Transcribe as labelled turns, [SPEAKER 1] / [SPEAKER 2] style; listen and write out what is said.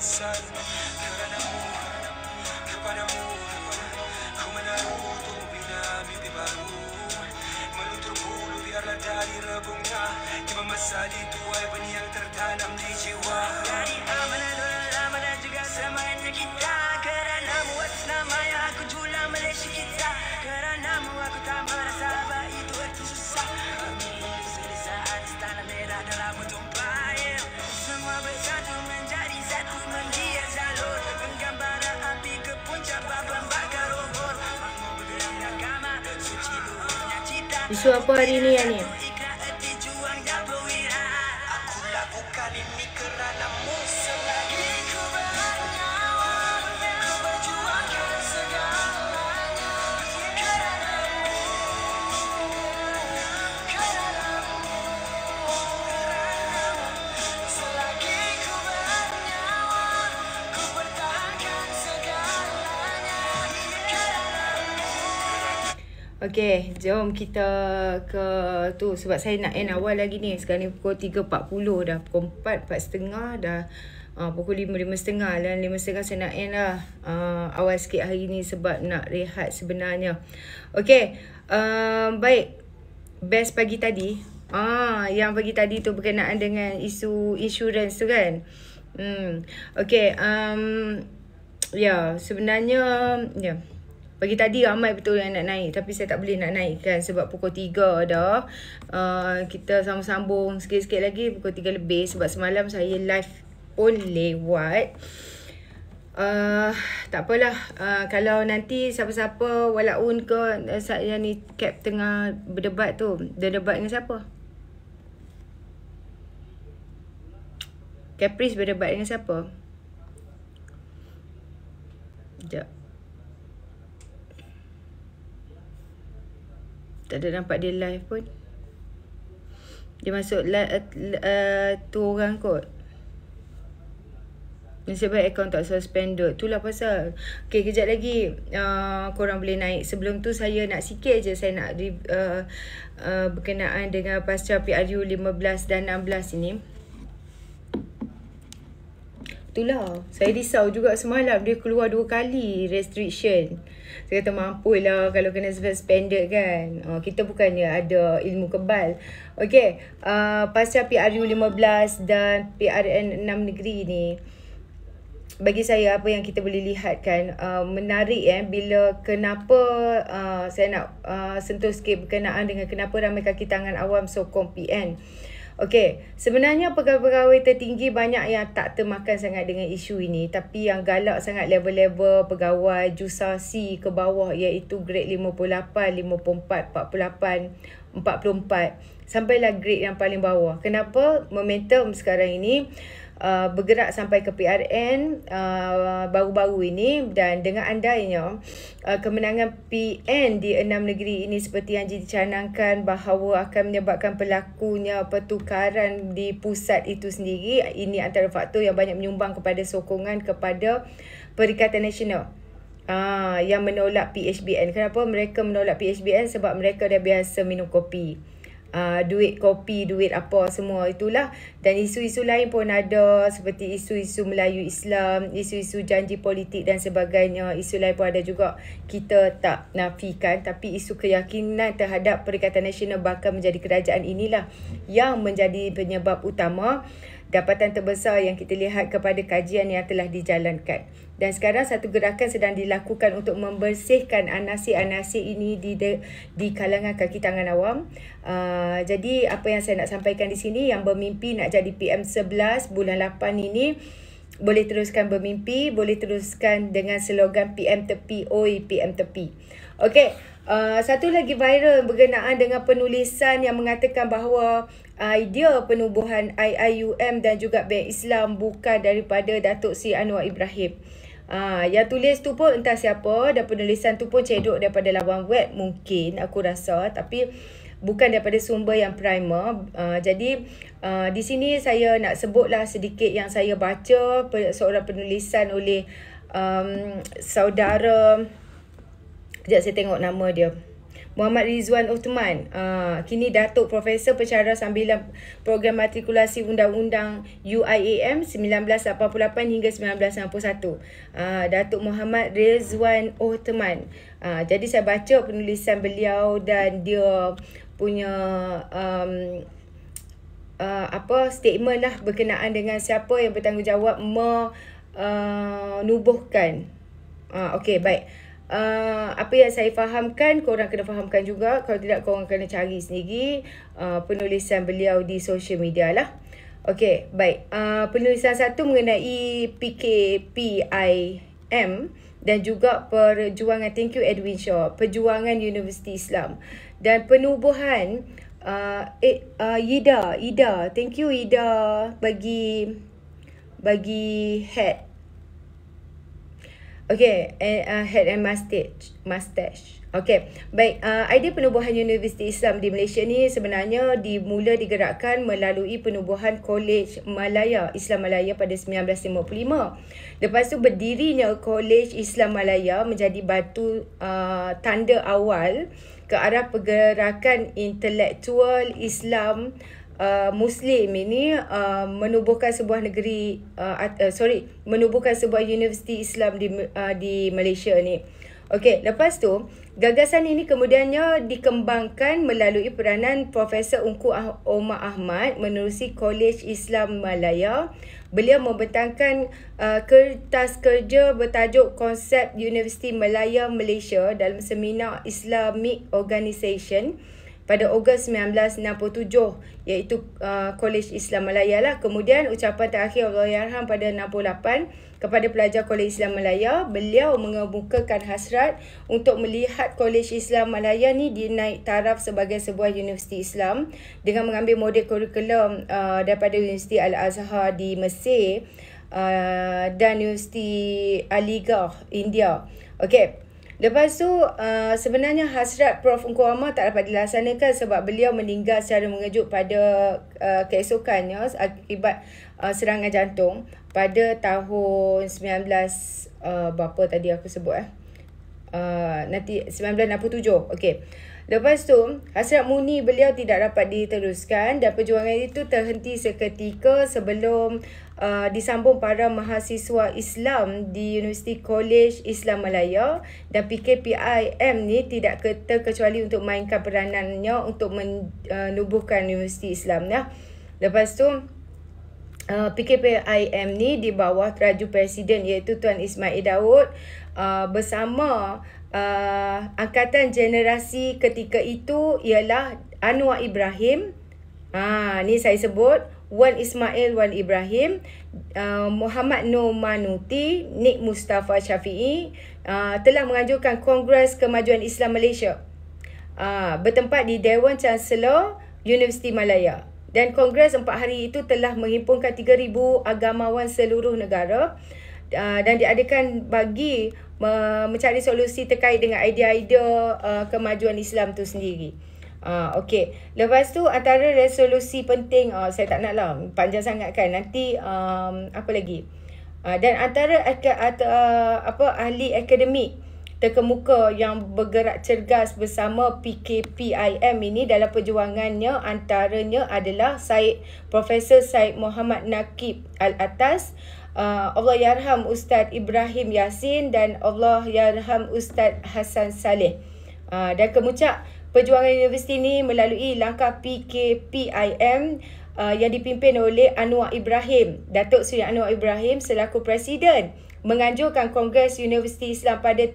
[SPEAKER 1] inside me. isu apa hari ni ya ni Okay, jom kita ke tu sebab saya nak end awal lagi ni. Sekarang ni pukul 3.40 dah, pukul 4, 4.30 dah. Uh, pukul 5, 5.30 dan 5.30 saya nak end lah uh, awal sikit hari ni sebab nak rehat sebenarnya. Okay, um, ah, baik. Best pagi tadi. Ah, yang pagi tadi tu berkenaan dengan isu insurans tu kan. Hmm. Okay, um, ya yeah, sebenarnya, ya. Yeah. Pagi tadi ramai betul yang nak naik tapi saya tak boleh nak naik kan sebab pukul 3 dah. Uh, kita sambung-sambung sikit-sikit lagi pukul 3 lebih sebab semalam saya live pun lewat. Uh, ah, tak apalah uh, kalau nanti siapa-siapa walaupun ke uh, yang ni cap tengah berdebat tu berdebat dengan siapa Caprice berdebat dengan siapa sekejap Tak ada nampak dia live pun. Dia masuk live uh, eh, tu orang kot. Nasib baik akaun tak suspend duit. Itulah pasal. Okay, kejap lagi. Uh, korang boleh naik. Sebelum tu saya nak sikit je. Saya nak uh, uh, berkenaan dengan pasca PRU 15 dan 16 ini. Itulah. Saya risau juga semalam dia keluar dua kali restriction. Saya kata lah kalau kena suspended kan. Uh, kita bukannya ada ilmu kebal. Okay. Uh, pasal PRU 15 dan PRN 6 negeri ni. Bagi saya apa yang kita boleh lihat kan uh, menarik eh bila kenapa uh, saya nak uh, sentuh sikit berkenaan dengan kenapa ramai kaki tangan awam sokong PN. Okay, sebenarnya pegawai-pegawai tertinggi banyak yang tak termakan sangat dengan isu ini tapi yang galak sangat level-level pegawai Jusa C ke bawah iaitu grade 58, 54, 48, 44 sampailah grade yang paling bawah. Kenapa momentum sekarang ini Uh, bergerak sampai ke PRN uh, baru-baru ini dan dengan andainya uh, kemenangan PN di enam negeri ini seperti yang dicanangkan bahawa akan menyebabkan pelakunya pertukaran di pusat itu sendiri ini antara faktor yang banyak menyumbang kepada sokongan kepada Perikatan Nasional uh, yang menolak PHBN. Kenapa mereka menolak PHBN? Sebab mereka dah biasa minum kopi uh, duit kopi, duit apa semua itulah. Dan isu-isu lain pun ada seperti isu-isu Melayu Islam, isu-isu janji politik dan sebagainya. Isu lain pun ada juga kita tak nafikan tapi isu keyakinan terhadap Perikatan Nasional bakal menjadi kerajaan inilah yang menjadi penyebab utama dapatan terbesar yang kita lihat kepada kajian yang telah dijalankan. Dan sekarang satu gerakan sedang dilakukan untuk membersihkan anasi-anasi ini di de, di kalangan kaki tangan awam. Uh, jadi apa yang saya nak sampaikan di sini yang bermimpi nak jadi PM 11 bulan 8 ini boleh teruskan bermimpi, boleh teruskan dengan slogan PM tepi, oi PM tepi. Okay. Uh, satu lagi viral berkenaan dengan penulisan yang mengatakan bahawa uh, idea penubuhan IIUM dan juga Bank Islam bukan daripada Datuk Si Anwar Ibrahim. Uh, yang tulis tu pun entah siapa dan penulisan tu pun cedok daripada lawan web mungkin aku rasa tapi bukan daripada sumber yang primer. Uh, jadi uh, di sini saya nak sebutlah sedikit yang saya baca seorang penulisan oleh um, saudara Sekejap saya tengok nama dia. Muhammad Rizwan Uthman, uh, kini Datuk Profesor Pencara Sambilan Program Matrikulasi Undang-Undang UIAM 1988 hingga 1991. Uh, ah, Datuk Muhammad Rizwan Uthman. Uh, jadi saya baca penulisan beliau dan dia punya um, uh, apa statement lah berkenaan dengan siapa yang bertanggungjawab menubuhkan. Uh, okay, baik. Okay. Uh, apa yang saya fahamkan korang kena fahamkan juga kalau tidak korang kena cari sendiri uh, penulisan beliau di social media lah Okay baik uh, penulisan satu mengenai PKPIM dan juga perjuangan thank you Edwin Shaw perjuangan Universiti Islam dan penubuhan uh, eh, uh, Ida Ida thank you Ida bagi bagi hat Okay, and uh, head and mustache. Mustache. Okay, baik. Uh, idea penubuhan Universiti Islam di Malaysia ni sebenarnya dimula digerakkan melalui penubuhan College Malaya, Islam Malaya pada 1955. Lepas tu berdirinya College Islam Malaya menjadi batu uh, tanda awal ke arah pergerakan intelektual Islam Uh, Muslim ini uh, menubuhkan sebuah negeri uh, uh, sorry menubuhkan sebuah universiti Islam di uh, di Malaysia ni. Okey, lepas tu gagasan ini kemudiannya dikembangkan melalui peranan Profesor Unku ah, Omar Ahmad menerusi Kolej Islam Malaya. Beliau membentangkan uh, kertas kerja bertajuk Konsep Universiti Malaya Malaysia dalam seminar Islamic Organisation pada Ogos 1967 iaitu uh, Kolej Islam Melaya lah. Kemudian ucapan terakhir Allahyarham ya pada 68 kepada pelajar Kolej Islam Melaya, beliau mengemukakan hasrat untuk melihat Kolej Islam Melaya ni dinaik taraf sebagai sebuah universiti Islam dengan mengambil model kurikulum uh, daripada Universiti Al-Azhar di Mesir uh, dan Universiti Aligarh India. Okey. Lepas tu uh, sebenarnya hasrat Prof. Ungku Omar tak dapat dilaksanakan sebab beliau meninggal secara mengejut pada uh, keesokannya akibat uh, serangan jantung pada tahun 19 uh, berapa tadi aku sebut eh. Uh, nanti 1967. Okey. Lepas tu, hasrat muni beliau tidak dapat diteruskan dan perjuangan itu terhenti seketika sebelum uh, disambung para mahasiswa Islam di Universiti College Islam Malaya dan PKPIM ni tidak terkecuali untuk mainkan peranannya untuk menubuhkan uh, Universiti Islam. Ya. Lepas tu, Uh, PKPIM ni di bawah teraju presiden iaitu Tuan Ismail Daud uh, bersama uh, angkatan generasi ketika itu ialah Anwar Ibrahim. Ha, ni saya sebut Wan Ismail Wan Ibrahim, uh, Muhammad Nur Manuti, Nik Mustafa Syafi'i uh, telah menganjurkan Kongres Kemajuan Islam Malaysia uh, bertempat di Dewan Chancellor Universiti Malaya. Dan Kongres empat hari itu telah menghimpunkan 3,000 agamawan seluruh negara. Uh, dan diadakan bagi uh, mencari solusi terkait dengan idea-idea uh, kemajuan Islam tu sendiri. Uh, okay, lepas tu antara resolusi penting, uh, saya tak nak lah panjang sangat kan, nanti um, apa lagi. Uh, dan antara uh, apa ahli akademik terkemuka yang bergerak cergas bersama PKPIM ini dalam perjuangannya antaranya adalah Said Profesor Syed Muhammad Nakib Al-Atas uh, uh, Allah Yarham Ustaz Ibrahim Yasin dan Allah Yarham Ustaz Hasan Saleh. Uh, dan kemuncak perjuangan universiti ini melalui langkah PKPIM uh, yang dipimpin oleh Anwar Ibrahim, Datuk Seri Anwar Ibrahim selaku Presiden menganjurkan Kongres Universiti Islam pada